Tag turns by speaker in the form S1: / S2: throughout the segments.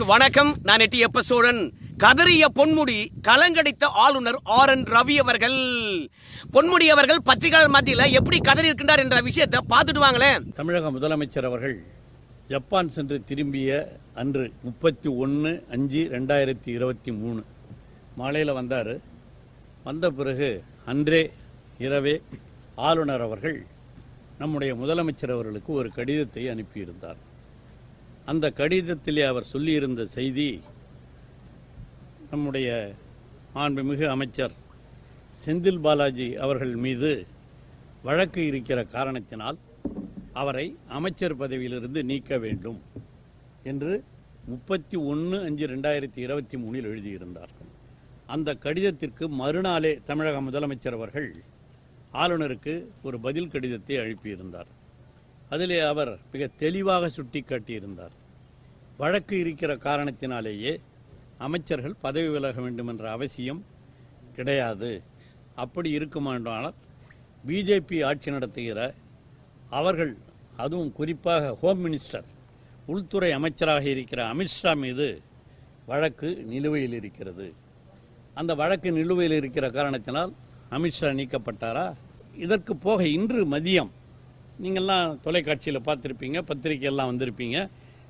S1: நேயர்களுக்கு வணக்கம் நான் எட்டி எப்ப சோழன் கதறிய பொன்முடி கலங்கடித்த ஆளுநர் ஆர் என் ரவி அவர்கள் பொன்முடி அவர்கள் பத்திரிகையாளர் மத்தியில் எப்படி கதறி இருக்கின்றார் என்ற விஷயத்தை பார்த்துட்டு
S2: தமிழக முதலமைச்சர் அவர்கள் ஜப்பான் சென்று திரும்பிய அன்று முப்பத்தி ஒன்று அஞ்சு ரெண்டாயிரத்தி இருபத்தி மூணு மாலையில் வந்தார் வந்த பிறகு அன்றே இரவே ஆளுநர் அவர்கள் நம்முடைய முதலமைச்சர் அவர்களுக்கு ஒரு கடிதத்தை அனுப்பியிருந்தார் அந்த கடிதத்திலே அவர் சொல்லியிருந்த செய்தி நம்முடைய மாண்புமிகு அமைச்சர் செந்தில் பாலாஜி அவர்கள் மீது வழக்கு இருக்கிற காரணத்தினால் அவரை அமைச்சர் பதவியிலிருந்து நீக்க வேண்டும் என்று முப்பத்தி ஒன்று அஞ்சு ரெண்டாயிரத்தி இருபத்தி மூணில் எழுதியிருந்தார் அந்த கடிதத்திற்கு மறுநாளே தமிழக முதலமைச்சர் அவர்கள் ஆளுநருக்கு ஒரு பதில் கடிதத்தை அனுப்பியிருந்தார் அதிலே அவர் மிக தெளிவாக சுட்டி காட்டியிருந்தார் வழக்கு இருக்கிற காரணத்தினாலேயே அமைச்சர்கள் பதவி விலக வேண்டும் என்ற அவசியம் கிடையாது அப்படி இருக்குமானால் பிஜேபி ஆட்சி நடத்துகிற அவர்கள் அதுவும் குறிப்பாக ஹோம் மினிஸ்டர் உள்துறை அமைச்சராக இருக்கிற அமித்ஷா மீது வழக்கு நிலுவையில் இருக்கிறது அந்த வழக்கு நிலுவையில் இருக்கிற காரணத்தினால் அமித்ஷா நீக்கப்பட்டாரா இதற்கு போக இன்று மதியம் நீங்கள்லாம் தொலைக்காட்சியில் பார்த்துருப்பீங்க பத்திரிகையெல்லாம் வந்திருப்பீங்க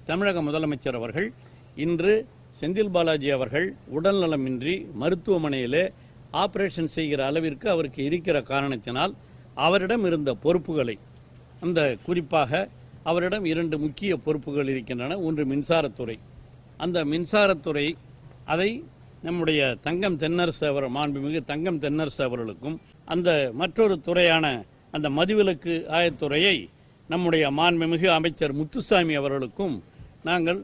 S2: தமிழக முதலமைச்சர் அவர்கள் இன்று செந்தில் பாலாஜி அவர்கள் உடல்நலமின்றி மருத்துவமனையிலே ஆப்ரேஷன் செய்கிற அளவிற்கு அவருக்கு இருக்கிற காரணத்தினால் அவரிடம் இருந்த பொறுப்புகளை அந்த குறிப்பாக அவரிடம் இரண்டு முக்கிய பொறுப்புகள் இருக்கின்றன ஒன்று மின்சாரத்துறை அந்த மின்சாரத்துறை அதை நம்முடைய தங்கம் தென்னரசு அவர் மாண்புமிகு தங்கம் தென்னரசு அவர்களுக்கும் அந்த மற்றொரு துறையான அந்த மதுவிலக்கு ஆயத்துறையை நம்முடைய மாண்புமிகு அமைச்சர் முத்துசாமி அவர்களுக்கும் நாங்கள்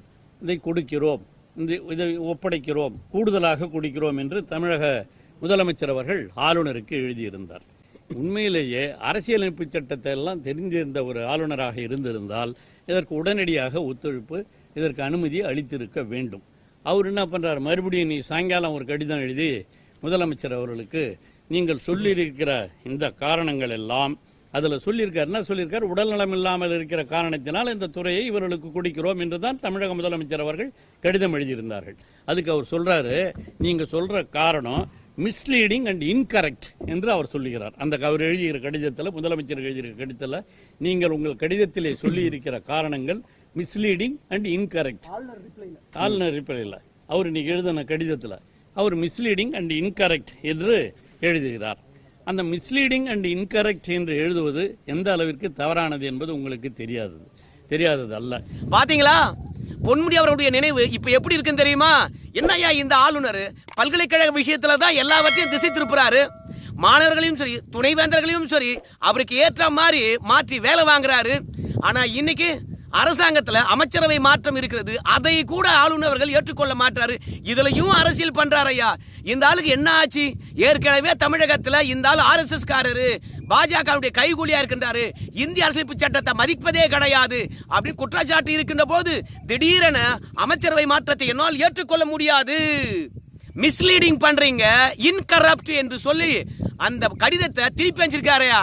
S2: இதை கொடுக்கிறோம் இந்த இதை ஒப்படைக்கிறோம் கூடுதலாக கொடுக்கிறோம் என்று தமிழக முதலமைச்சர் அவர்கள் ஆளுநருக்கு எழுதியிருந்தார் உண்மையிலேயே அரசியலமைப்பு சட்டத்தை எல்லாம் தெரிந்திருந்த ஒரு ஆளுநராக இருந்திருந்தால் இதற்கு உடனடியாக ஒத்துழைப்பு இதற்கு அனுமதி அளித்திருக்க வேண்டும் அவர் என்ன பண்ணுறார் மறுபடியும் நீ சாயங்காலம் ஒரு கடிதம் எழுதி முதலமைச்சர் அவர்களுக்கு நீங்கள் சொல்லியிருக்கிற இந்த காரணங்கள் எல்லாம் அதில் சொல்லியிருக்காருன்னா என்ன உடல் நலம் இல்லாமல் இருக்கிற காரணத்தினால் இந்த துறையை இவர்களுக்கு கொடுக்கிறோம் என்று தான் தமிழக முதலமைச்சர் அவர்கள் கடிதம் எழுதியிருந்தார்கள் அதுக்கு அவர் சொல்கிறாரு நீங்கள் சொல்கிற காரணம் மிஸ்லீடிங் அண்ட் இன்கரெக்ட் என்று அவர் சொல்லுகிறார் அந்த அவர் எழுதியிருக்கிற கடிதத்தில் முதலமைச்சர் எழுதியிருக்கிற கடிதத்தில் நீங்கள் உங்கள் கடிதத்திலே சொல்லியிருக்கிற காரணங்கள் மிஸ்லீடிங் அண்ட் இன்கரெக்ட் ஆளுநர் இல்லை அவர் இன்னைக்கு எழுதின கடிதத்தில் அவர் மிஸ்லீடிங் அண்ட் இன்கரெக்ட் என்று எழுதுகிறார் அந்த மிஸ்லீடிங் அண்ட் இன்கரெக்ட் என்று எழுதுவது எந்த அளவிற்கு தவறானது என்பது உங்களுக்கு தெரியாதது தெரியாதது அல்ல
S1: பாத்தீங்களா பொன்முடி அவருடைய நினைவு இப்ப எப்படி இருக்குன்னு தெரியுமா என்னையா இந்த ஆளுநர் பல்கலைக்கழக விஷயத்துல தான் எல்லாவற்றையும் திசை திருப்புறாரு மாணவர்களையும் சரி துணைவேந்தர்களையும் சரி அவருக்கு ஏற்ற மாதிரி மாற்றி வேலை வாங்குறாரு ஆனா இன்னைக்கு அரசாங்கத்தில் அமைச்சரவை மாற்றம் இருக்கிறது அதை கூட ஆளுநர்கள் ஏற்றுக்கொள்ள மாட்டாரு இதுலையும் அரசியல் பண்றாரு ஐயா இந்த ஆளுக்கு என்ன ஆச்சு ஏற்கனவே தமிழகத்தில் இந்த ஆள் எஸ் காரரு பாஜகவுடைய கைகூலியா இருக்கின்றாரு இந்திய அரசியல் சட்டத்தை மதிப்பதே கிடையாது அப்படின்னு குற்றச்சாட்டு இருக்கின்ற போது திடீரென அமைச்சரவை மாற்றத்தை என்னால் ஏற்றுக்கொள்ள முடியாது மிஸ்லீடிங் பண்றீங்க இன்கரப்ட் என்று சொல்லி அந்த கடிதத்தை திருப்பி அஞ்சிருக்காரையா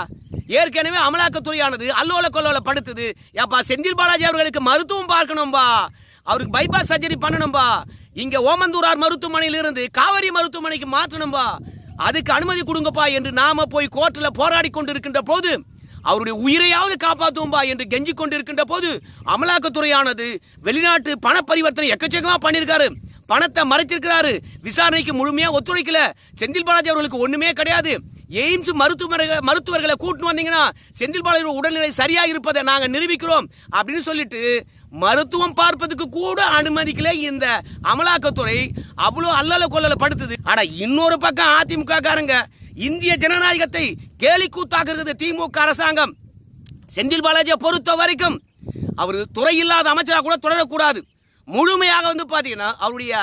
S1: ஏற்கனவே அமலாக்கத்துறையானது அல்லோல கொல்லோல படுத்துது ஏப்பா செந்தில் பாலாஜி அவர்களுக்கு மருத்துவம் பார்க்கணும்பா அவருக்கு பைபாஸ் சர்ஜரி பண்ணணும்பா இங்கே ஓமந்தூரார் மருத்துவமனையிலிருந்து காவேரி மருத்துவமனைக்கு மாற்றணும்பா அதுக்கு அனுமதி கொடுங்கப்பா என்று நாம போய் கோர்ட்டில் போராடி கொண்டிருக்கின்ற போது அவருடைய உயிரையாவது காப்பாற்றுவோம்பா என்று கெஞ்சி கொண்டிருக்கின்ற போது அமலாக்கத்துறையானது வெளிநாட்டு பண பரிவர்த்தனை எக்கச்சக்கமாக பண்ணியிருக்காரு பணத்தை மறைச்சிருக்கிறாரு விசாரணைக்கு முழுமையாக ஒத்துழைக்கல செந்தில் பாலாஜி அவர்களுக்கு ஒன்றுமே கிடையாது எய்ம்ஸ் மருத்துவர்கள் மருத்துவர்களை கூட்டு வந்தீங்கன்னா செந்தில் பாலாஜி உடல்நிலை சரியாக இருப்பதை நாங்கள் நிரூபிக்கிறோம் அப்படின்னு சொல்லிட்டு மருத்துவம் பார்ப்பதுக்கு கூட அனுமதிக்கல இந்த அமலாக்கத்துறை அவ்வளோ அல்லல கொள்ளல படுத்துது ஆனா இன்னொரு பக்கம் அதிமுக காரங்க இந்திய ஜனநாயகத்தை கேலி கூத்தாக்குறது திமுக அரசாங்கம் செந்தில் பாலாஜியை பொறுத்த வரைக்கும் அவர் துறை இல்லாத அமைச்சராக கூட தொடரக்கூடாது முழுமையாக வந்து பார்த்தீங்கன்னா அவருடைய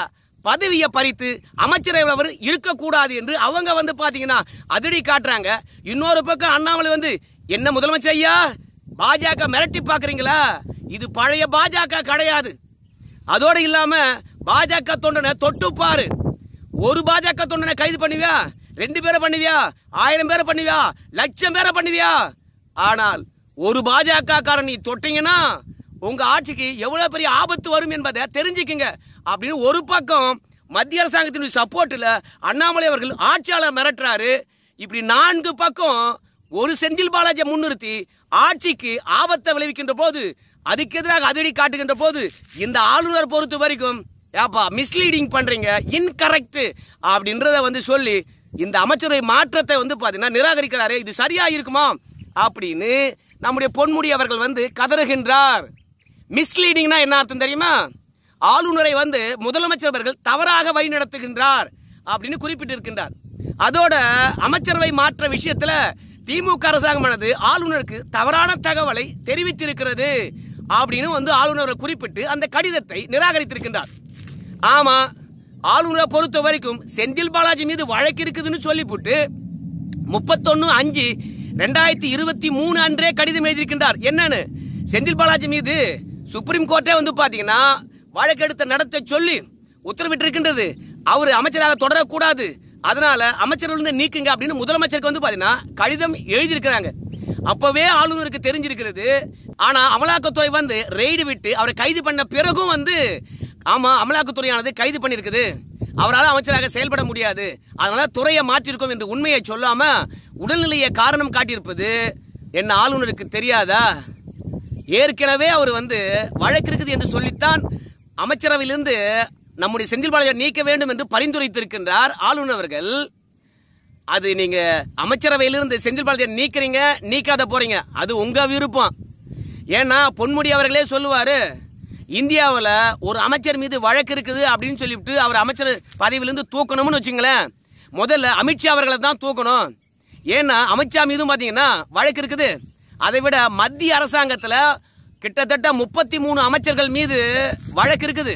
S1: பதவியை பறித்து அமைச்சரவையில் இருக்கக்கூடாது என்று அவங்க வந்து பார்த்தீங்கன்னா அதிரடி காட்டுறாங்க இன்னொரு பக்கம் அண்ணாமலை வந்து என்ன முதலமைச்சர் ஐயா பாஜக மிரட்டி பார்க்குறீங்களா இது பழைய பாஜக கிடையாது அதோடு இல்லாமல் பாஜக தொண்டனை தொட்டுப்பாரு ஒரு பாஜக தொண்டனை கைது பண்ணுவியா ரெண்டு பேரை பண்ணுவியா ஆயிரம் பேரை பண்ணுவியா லட்சம் பேரை பண்ணுவியா ஆனால் ஒரு பாஜக காரன் நீ தொட்டீங்கன்னா உங்கள் ஆட்சிக்கு எவ்வளோ பெரிய ஆபத்து வரும் என்பதை தெரிஞ்சுக்குங்க அப்படின்னு ஒரு பக்கம் மத்திய அரசாங்கத்தினுடைய சப்போர்ட்டில் அண்ணாமலை அவர்கள் ஆட்சியாளர் மிரட்டுறாரு இப்படி நான்கு பக்கம் ஒரு செந்தில் பாலாஜியை முன்னிறுத்தி ஆட்சிக்கு ஆபத்தை விளைவிக்கின்ற போது அதுக்கு எதிராக அதிரடி காட்டுகின்ற போது இந்த ஆளுநர் பொறுத்த வரைக்கும் ஏப்பா மிஸ்லீடிங் பண்ணுறீங்க இன்கரெக்ட் அப்படின்றத வந்து சொல்லி இந்த அமைச்சரவை மாற்றத்தை வந்து பார்த்தீங்கன்னா நிராகரிக்கிறாரு இது சரியாக இருக்குமா அப்படின்னு நம்முடைய பொன்முடி அவர்கள் வந்து கதறுகின்றார் மிஸ்லீடிங்னா என்ன அர்த்தம் தெரியுமா ஆளுநரை வந்து முதலமைச்சர் அவர்கள் தவறாக வழிநடத்துகின்றார் அப்படின்னு குறிப்பிட்டிருக்கின்றார் அதோட அமைச்சரவை மாற்ற விஷயத்தில் திமுக அரசாங்கமானது ஆளுநருக்கு தவறான தகவலை தெரிவித்திருக்கிறது அப்படின்னு வந்து ஆளுநரை குறிப்பிட்டு அந்த கடிதத்தை நிராகரித்திருக்கின்றார் ஆமாம் ஆளுநரை பொறுத்த வரைக்கும் செந்தில் பாலாஜி மீது வழக்கு இருக்குதுன்னு சொல்லிவிட்டு முப்பத்தொன்று அஞ்சு ரெண்டாயிரத்தி இருபத்தி மூணு அன்றே கடிதம் எழுதியிருக்கின்றார் என்னன்னு செந்தில் பாலாஜி மீது சுப்ரீம் கோர்ட்டே வந்து பார்த்தீங்கன்னா வழக்கெடுத்த நடத்த சொல்லி உத்தரவிட்டிருக்கின்றது அவர் அமைச்சராக தொடரக்கூடாது அதனால அமைச்சரிலிருந்து நீக்குங்க அப்படின்னு முதலமைச்சருக்கு வந்து பார்த்தீங்கன்னா கடிதம் எழுதியிருக்கிறாங்க அப்பவே ஆளுநருக்கு தெரிஞ்சிருக்கிறது ஆனா அமலாக்கத்துறை வந்து ரெய்டு விட்டு அவரை கைது பண்ண பிறகும் வந்து ஆமா அமலாக்கத்துறையானது கைது பண்ணியிருக்குது அவரால் அமைச்சராக செயல்பட முடியாது அதனால துறையை மாற்றிருக்கோம் என்று உண்மையை சொல்லாம உடல்நிலையை காரணம் காட்டியிருப்பது என்ன ஆளுநருக்கு தெரியாதா ஏற்கனவே அவர் வந்து வழக்கு இருக்குது என்று சொல்லித்தான் அமைச்சரவையிலிருந்து நம்முடைய செந்தில் பாலாஜி நீக்க வேண்டும் என்று பரிந்துரைத்திருக்கின்றார் ஆளுநர் அவர்கள் அது நீங்கள் அமைச்சரவையிலிருந்து செந்தில் பாலாஜி நீக்கிறீங்க நீக்காத போகிறீங்க அது உங்கள் விருப்பம் ஏன்னா பொன்முடி அவர்களே சொல்லுவார் இந்தியாவில் ஒரு அமைச்சர் மீது வழக்கு இருக்குது அப்படின்னு சொல்லிவிட்டு அவர் அமைச்சர் பதவியிலிருந்து தூக்கணும்னு வச்சுங்களேன் முதல்ல அமித்ஷா அவர்களை தான் தூக்கணும் ஏன்னா அமித்ஷா மீதும் பார்த்தீங்கன்னா வழக்கு இருக்குது அதை விட மத்திய அரசாங்கத்தில் கிட்டத்தட்ட முப்பத்தி மூணு அமைச்சர்கள் மீது வழக்கு இருக்குது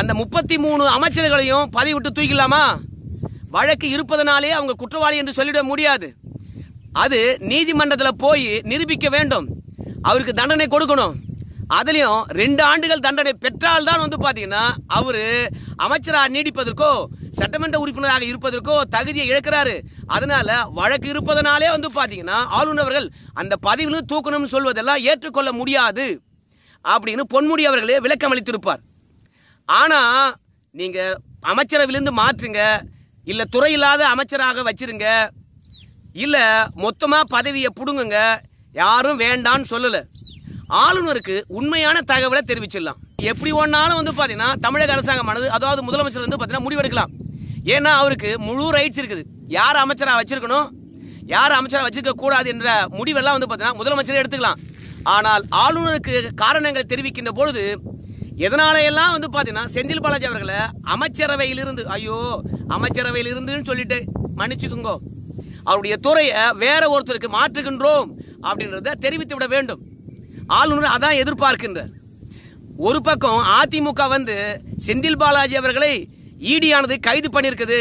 S1: அந்த முப்பத்தி மூணு அமைச்சர்களையும் பதிவிட்டு தூக்கிடலாமா வழக்கு இருப்பதனாலே அவங்க குற்றவாளி என்று சொல்லிட முடியாது அது நீதிமன்றத்தில் போய் நிரூபிக்க வேண்டும் அவருக்கு தண்டனை கொடுக்கணும் அதுலேயும் ரெண்டு ஆண்டுகள் தண்டனை பெற்றால்தான் வந்து பார்த்தீங்கன்னா அவர் அமைச்சராக நீடிப்பதற்கோ சட்டமன்ற உறுப்பினராக இருப்பதற்கோ தகுதியை இழக்கிறாரு அதனால வழக்கு இருப்பதனாலே வந்து பார்த்தீங்கன்னா ஆளுநர்கள் அந்த பதவியிலும் தூக்கணும்னு சொல்வதெல்லாம் ஏற்றுக்கொள்ள முடியாது அப்படின்னு பொன்முடி அவர்களே விளக்கம் அளித்திருப்பார் ஆனால் நீங்கள் அமைச்சரவிலிருந்து மாற்றுங்க இல்லை துறை இல்லாத அமைச்சராக வச்சிருங்க இல்லை மொத்தமாக பதவியை பிடுங்குங்க யாரும் வேண்டான்னு சொல்லலை ஆளுநருக்கு உண்மையான தகவலை தெரிவிச்சிடலாம் எப்படி ஒன்னாலும் வந்து பார்த்தீங்கன்னா தமிழக அரசாங்கமானது அதாவது முதலமைச்சர் வந்து பார்த்தீங்கன்னா முடிவெடுக்கலாம் ஏன்னா அவருக்கு முழு ரைட்ஸ் இருக்குது யார் அமைச்சராக வச்சிருக்கணும் யார் அமைச்சராக வச்சிருக்க கூடாது என்ற முடிவெல்லாம் வந்து பார்த்தீங்கன்னா முதலமைச்சரே எடுத்துக்கலாம் ஆனால் ஆளுநருக்கு காரணங்கள் தெரிவிக்கின்ற பொழுது எதனாலையெல்லாம் வந்து பார்த்தீங்கன்னா செந்தில் பாலாஜி அவர்களை அமைச்சரவையிலிருந்து ஐயோ அமைச்சரவையிலிருந்துன்னு சொல்லிட்டு மன்னிச்சுக்குங்கோ அவருடைய துறையை வேற ஒருத்தருக்கு மாற்றுகின்றோம் அப்படின்றத தெரிவித்து விட வேண்டும் ஆளுநர் அதான் எதிர்பார்க்கின்றார் ஒரு பக்கம் அதிமுக வந்து செந்தில் பாலாஜி அவர்களை ஈடியானது கைது பண்ணியிருக்குது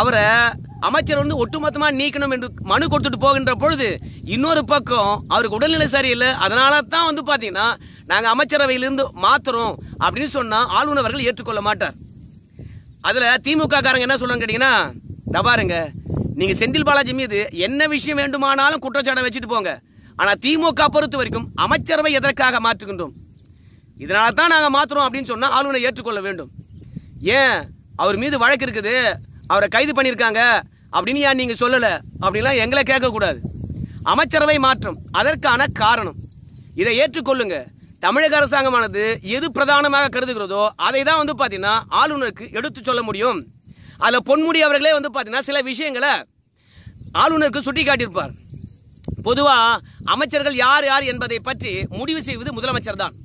S1: அவரை அமைச்சர் வந்து ஒட்டுமொத்தமாக நீக்கணும் என்று மனு கொடுத்துட்டு போகின்ற பொழுது இன்னொரு பக்கம் அவருக்கு உடல்நிலை சரியில்லை அதனால தான் வந்து பார்த்தீங்கன்னா நாங்கள் அமைச்சரவையிலிருந்து மாற்றுறோம் அப்படின்னு சொன்னால் ஆளுநர்கள் ஏற்றுக்கொள்ள மாட்டார் அதில் திமுக காரங்க என்ன சொல்கிறாங்க கேட்டிங்கன்னா தபாருங்க நீங்கள் செந்தில் பாலாஜி மீது என்ன விஷயம் வேண்டுமானாலும் குற்றச்சாட்டை வச்சுட்டு போங்க ஆனால் திமுக பொறுத்த வரைக்கும் அமைச்சரவை எதற்காக மாற்றுகின்றோம் இதனால தான் நாங்கள் மாற்றுறோம் அப்படின்னு சொன்னால் ஆளுநரை ஏற்றுக்கொள்ள வேண்டும் ஏன் அவர் மீது வழக்கு இருக்குது அவரை கைது பண்ணியிருக்காங்க அப்படின்னு யார் நீங்கள் சொல்லலை அப்படின்லாம் எங்களை கேட்கக்கூடாது அமைச்சரவை மாற்றம் அதற்கான காரணம் இதை ஏற்றுக்கொள்ளுங்க தமிழக அரசாங்கமானது எது பிரதானமாக கருதுகிறதோ அதை தான் வந்து பார்த்தீங்கன்னா ஆளுநருக்கு எடுத்து சொல்ல முடியும் அதில் பொன்முடி அவர்களே வந்து பார்த்தீங்கன்னா சில விஷயங்களை ஆளுநருக்கு சுட்டி காட்டியிருப்பார் பொதுவாக அமைச்சர்கள் யார் யார் என்பதை பற்றி முடிவு செய்வது முதலமைச்சர் தான்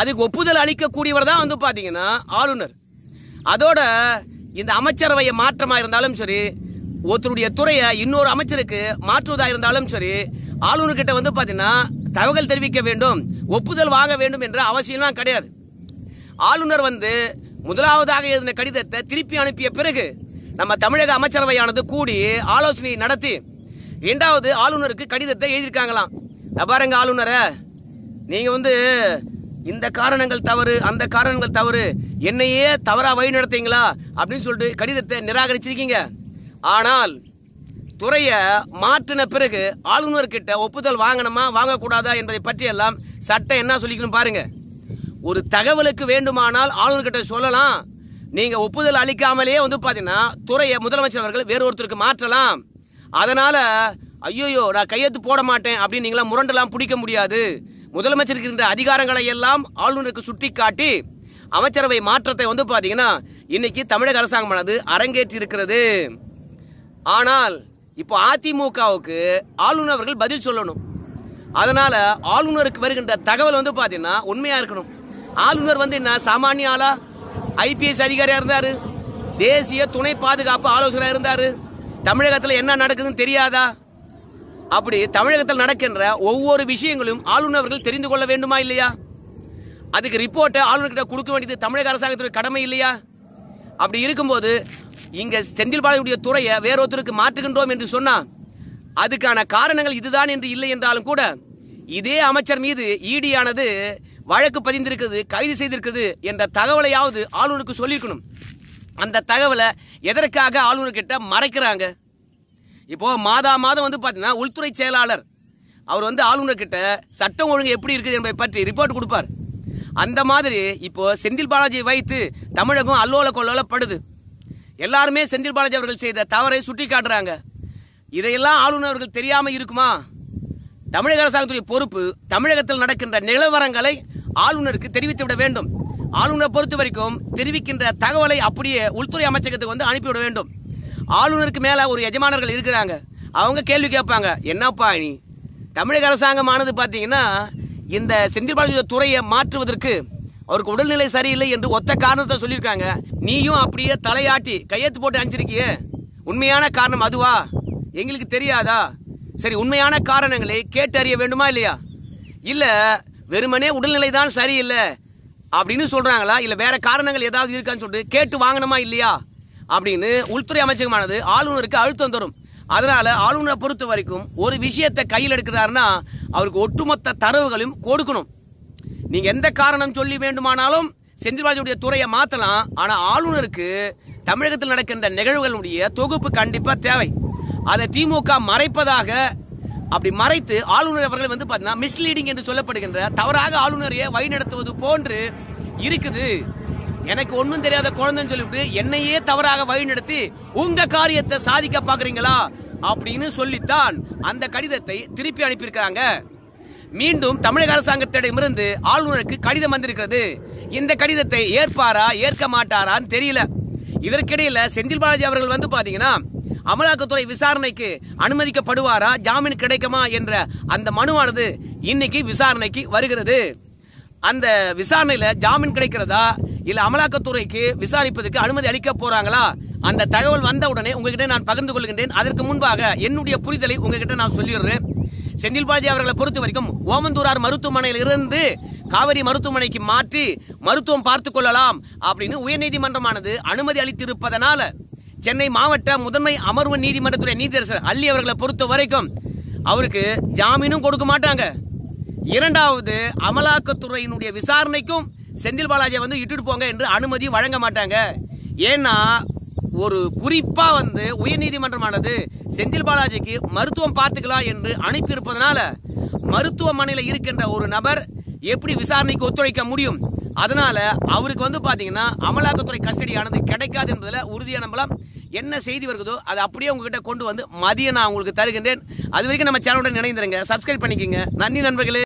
S1: அதுக்கு ஒப்புதல் அளிக்கக்கூடியவர் தான் வந்து பார்த்தீங்கன்னா ஆளுநர் அதோட இந்த அமைச்சரவையை மாற்றமாக இருந்தாலும் சரி ஒருத்தருடைய துறையை இன்னொரு அமைச்சருக்கு மாற்றுவதாக இருந்தாலும் சரி ஆளுநர்கிட்ட வந்து பார்த்தீங்கன்னா தகவல் தெரிவிக்க வேண்டும் ஒப்புதல் வாங்க வேண்டும் என்ற அவசியம்லாம் கிடையாது ஆளுநர் வந்து முதலாவதாக எழுதின கடிதத்தை திருப்பி அனுப்பிய பிறகு நம்ம தமிழக அமைச்சரவையானது கூடி ஆலோசனை நடத்தி ரெண்டாவது ஆளுநருக்கு கடிதத்தை எழுதியிருக்காங்களாம் பாருங்க ஆளுநரை நீங்கள் வந்து இந்த காரணங்கள் தவறு அந்த காரணங்கள் தவறு என்னையே தவறாக வழி நடத்தீங்களா அப்படின்னு சொல்லிட்டு கடிதத்தை நிராகரிச்சிருக்கீங்க ஆனால் துறையை மாற்றின பிறகு ஆளுநர்கிட்ட ஒப்புதல் வாங்கணுமா வாங்கக்கூடாதா என்பதை பற்றியெல்லாம் சட்டம் என்ன சொல்லிக்கணும் பாருங்க ஒரு தகவலுக்கு வேண்டுமானால் ஆளுநர்கிட்ட சொல்லலாம் நீங்கள் ஒப்புதல் அளிக்காமலேயே வந்து பார்த்தீங்கன்னா துறையை முதலமைச்சர் அவர்கள் வேறு ஒருத்தருக்கு மாற்றலாம் அதனால் ஐயோயோ நான் கையெழுத்து போட மாட்டேன் அப்படின்னு நீங்களாம் முரண்டெல்லாம் பிடிக்க முடியாது முதலமைச்சர் இருக்கின்ற அதிகாரங்களை எல்லாம் ஆளுநருக்கு சுட்டி காட்டி அமைச்சரவை மாற்றத்தை வந்து பார்த்தீங்கன்னா இன்னைக்கு தமிழக அரசாங்கமானது அரங்கேற்றி இருக்கிறது ஆனால் இப்போ அதிமுகவுக்கு ஆளுநர் அவர்கள் பதில் சொல்லணும் அதனால் ஆளுநருக்கு வருகின்ற தகவல் வந்து பார்த்தீங்கன்னா உண்மையாக இருக்கணும் ஆளுநர் வந்து என்ன சாமானிய ஆளா ஐபிஎஸ் அதிகாரியாக இருந்தார் தேசிய துணை பாதுகாப்பு ஆலோசகராக இருந்தார் தமிழகத்தில் என்ன நடக்குதுன்னு தெரியாதா அப்படி தமிழகத்தில் நடக்கின்ற ஒவ்வொரு விஷயங்களும் ஆளுநர்கள் தெரிந்து கொள்ள வேண்டுமா இல்லையா அதுக்கு ரிப்போர்ட்டை ஆளுநர்கிட்ட கொடுக்க வேண்டியது தமிழக அரசாங்கத்துடைய கடமை இல்லையா அப்படி இருக்கும்போது இங்கே செந்தில் பாலாஜியுடைய துறையை வேறொருத்தருக்கு மாற்றுகின்றோம் என்று சொன்னால் அதுக்கான காரணங்கள் இதுதான் என்று இல்லை என்றாலும் கூட இதே அமைச்சர் மீது ஈடியானது வழக்கு பதிந்திருக்கிறது கைது செய்திருக்கிறது என்ற தகவலையாவது ஆளுநருக்கு சொல்லியிருக்கணும் அந்த தகவலை எதற்காக ஆளுநர்கிட்ட மறைக்கிறாங்க இப்போது மாதா மாதம் வந்து பார்த்திங்கன்னா உள்துறை செயலாளர் அவர் வந்து ஆளுநர்கிட்ட சட்டம் ஒழுங்கு எப்படி இருக்குது என்பதை பற்றி ரிப்போர்ட் கொடுப்பார் அந்த மாதிரி இப்போது செந்தில் பாலாஜி வைத்து தமிழகம் அல்லோல கொல்லோலப்படுது எல்லாருமே செந்தில் பாலாஜி அவர்கள் செய்த தவறை சுட்டி காட்டுறாங்க இதையெல்லாம் ஆளுநர் அவர்கள் தெரியாமல் இருக்குமா தமிழக அரசாங்கத்துடைய பொறுப்பு தமிழகத்தில் நடக்கின்ற நிலவரங்களை ஆளுநருக்கு தெரிவித்து விட வேண்டும் ஆளுநரை பொறுத்த வரைக்கும் தெரிவிக்கின்ற தகவலை அப்படியே உள்துறை அமைச்சகத்துக்கு வந்து அனுப்பிவிட வேண்டும் ஆளுநருக்கு மேலே ஒரு எஜமானர்கள் இருக்கிறாங்க அவங்க கேள்வி கேட்பாங்க என்னப்பா நீ தமிழக அரசாங்கமானது பார்த்தீங்கன்னா இந்த செந்தில் துறையை மாற்றுவதற்கு அவருக்கு உடல்நிலை சரியில்லை என்று ஒத்த காரணத்தை சொல்லியிருக்காங்க நீயும் அப்படியே தலையாட்டி கையெழுத்து போட்டு அனுப்பிச்சிருக்கிய உண்மையான காரணம் அதுவா எங்களுக்கு தெரியாதா சரி உண்மையான காரணங்களை கேட்டறிய வேண்டுமா இல்லையா இல்லை வெறுமனே உடல்நிலை தான் சரியில்லை அப்படின்னு சொல்கிறாங்களா இல்லை வேறு காரணங்கள் ஏதாவது இருக்கான்னு சொல்லிட்டு கேட்டு வாங்கணுமா இல்லையா அப்படின்னு உள்துறை அமைச்சகமானது ஆளுநருக்கு அழுத்தம் தரும் அதனால் ஆளுநரை பொறுத்த வரைக்கும் ஒரு விஷயத்தை கையில் எடுக்கிறாருன்னா அவருக்கு ஒட்டுமொத்த தரவுகளையும் கொடுக்கணும் நீங்கள் எந்த காரணம் சொல்லி வேண்டுமானாலும் செந்தில் பாலாஜியுடைய துறையை மாற்றலாம் ஆனால் ஆளுநருக்கு தமிழகத்தில் நடக்கின்ற நிகழ்வுகளுடைய தொகுப்பு கண்டிப்பாக தேவை அதை திமுக மறைப்பதாக அப்படி மறைத்து ஆளுநர் அவர்கள் வந்து பார்த்தீங்கன்னா மிஸ்லீடிங் என்று சொல்லப்படுகின்ற தவறாக ஆளுநரையே வழிநடத்துவது போன்று இருக்குது எனக்கு ஒன்றும் தெரியாத குழந்தைன்னு சொல்லிவிட்டு என்னையே தவறாக வழிநடத்தி உங்கள் காரியத்தை சாதிக்க பார்க்குறீங்களா அப்படின்னு சொல்லித்தான் அந்த கடிதத்தை திருப்பி அனுப்பியிருக்கிறாங்க மீண்டும் தமிழக அரசாங்கத்திடமிருந்து ஆளுநருக்கு கடிதம் வந்திருக்கிறது இந்த கடிதத்தை ஏற்பாரா ஏற்க மாட்டாரான்னு தெரியல இதற்கிடையில் செந்தில் பாலாஜி அவர்கள் வந்து பார்த்தீங்கன்னா அமலாக்கத்துறை விசாரணைக்கு அனுமதிக்கப்படுவாரா ஜாமீன் கிடைக்குமா என்ற அந்த மனுவானது இன்னைக்கு விசாரணைக்கு வருகிறது அந்த விசாரணையில் ஜாமீன் கிடைக்கிறதா இல்லை அமலாக்கத்துறைக்கு விசாரிப்பதற்கு அனுமதி அளிக்க போறாங்களா அந்த தகவல் வந்த உடனே உங்ககிட்ட நான் பகிர்ந்து கொள்கின்றேன் அதற்கு முன்பாக என்னுடைய புரிதலை உங்ககிட்ட நான் சொல்லிடுறேன் செந்தில் பாலாஜி அவர்களை பொறுத்த வரைக்கும் ஓமந்தூரார் மருத்துவமனையில் இருந்து காவிரி மருத்துவமனைக்கு மாற்றி மருத்துவம் பார்த்து கொள்ளலாம் அப்படின்னு உயர்நீதிமன்றமானது அனுமதி அளித்திருப்பதனால சென்னை மாவட்ட முதன்மை அமர்வு நீதிமன்றத்துடைய நீதியரசர் அல்லி அவர்களை பொறுத்த வரைக்கும் அவருக்கு ஜாமீனும் கொடுக்க மாட்டாங்க இரண்டாவது அமலாக்கத்துறையினுடைய விசாரணைக்கும் செந்தில் பாலாஜியை வந்து இட்டுட்டு போங்க என்று அனுமதி வழங்க மாட்டாங்க ஏன்னா ஒரு குறிப்பாக வந்து உயர்நீதிமன்றமானது செந்தில் பாலாஜிக்கு மருத்துவம் பார்த்துக்கலாம் என்று அனுப்பியிருப்பதனால மருத்துவமனையில் இருக்கின்ற ஒரு நபர் எப்படி விசாரணைக்கு ஒத்துழைக்க முடியும் அதனால் அவருக்கு வந்து பார்த்தீங்கன்னா அமலாக்கத்துறை கஸ்டடியானது கிடைக்காது என்பதில் உறுதியாக நம்பலாம் என்ன செய்தி வருதோ அதை அப்படியே உங்ககிட்ட கொண்டு வந்து மதியம் நான் உங்களுக்கு தருகின்றேன் அது வரைக்கும் நம்ம சேனலுடன் இணைந்துருங்க சப்ஸ்கிரைப் பண்ணிக்கோங்க நன்றி நண்பர்களே